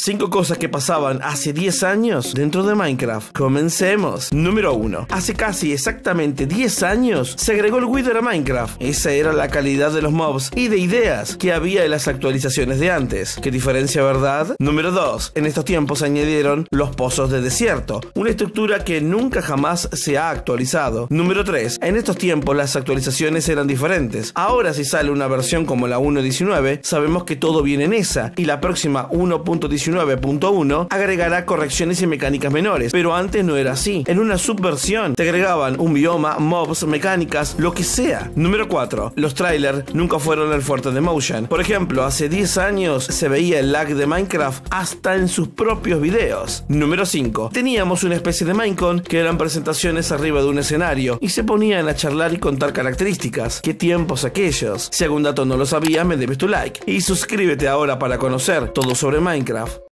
5 cosas que pasaban hace 10 años dentro de Minecraft. Comencemos. Número 1. Hace casi exactamente 10 años se agregó el Wither a Minecraft. Esa era la calidad de los mobs y de ideas que había en las actualizaciones de antes. ¿Qué diferencia, verdad? Número 2. En estos tiempos se añadieron los pozos de desierto, una estructura que nunca jamás se ha actualizado. Número 3. En estos tiempos las actualizaciones eran diferentes. Ahora si sale una versión como la 1.19, sabemos que todo viene en esa y la próxima 1.19 9.1, agregará correcciones y mecánicas menores, pero antes no era así. En una subversión te agregaban un bioma, mobs, mecánicas, lo que sea. Número 4. Los trailers nunca fueron el fuerte de Motion. Por ejemplo, hace 10 años se veía el lag de Minecraft hasta en sus propios videos. Número 5. Teníamos una especie de Minecon que eran presentaciones arriba de un escenario y se ponían a charlar y contar características. ¿Qué tiempos aquellos? Si algún dato no lo sabía, me debes tu like. Y suscríbete ahora para conocer todo sobre Minecraft.